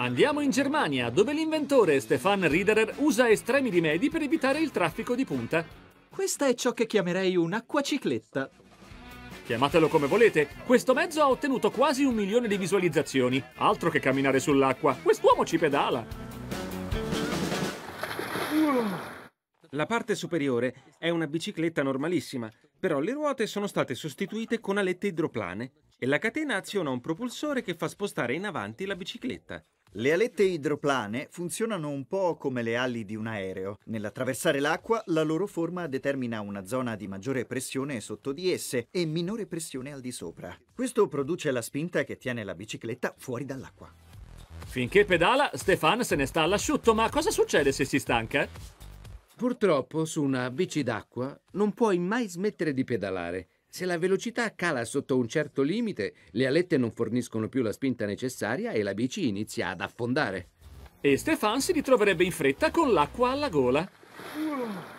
Andiamo in Germania, dove l'inventore Stefan Riederer usa estremi rimedi per evitare il traffico di punta. Questa è ciò che chiamerei un'acquacicletta. Chiamatelo come volete, questo mezzo ha ottenuto quasi un milione di visualizzazioni. Altro che camminare sull'acqua, quest'uomo ci pedala. La parte superiore è una bicicletta normalissima, però le ruote sono state sostituite con alette idroplane e la catena aziona un propulsore che fa spostare in avanti la bicicletta. Le alette idroplane funzionano un po' come le ali di un aereo. Nell'attraversare l'acqua, la loro forma determina una zona di maggiore pressione sotto di esse e minore pressione al di sopra. Questo produce la spinta che tiene la bicicletta fuori dall'acqua. Finché pedala, Stefan se ne sta all'asciutto, ma cosa succede se si stanca? Purtroppo su una bici d'acqua non puoi mai smettere di pedalare se la velocità cala sotto un certo limite, le alette non forniscono più la spinta necessaria e la bici inizia ad affondare. E Stefan si ritroverebbe in fretta con l'acqua alla gola.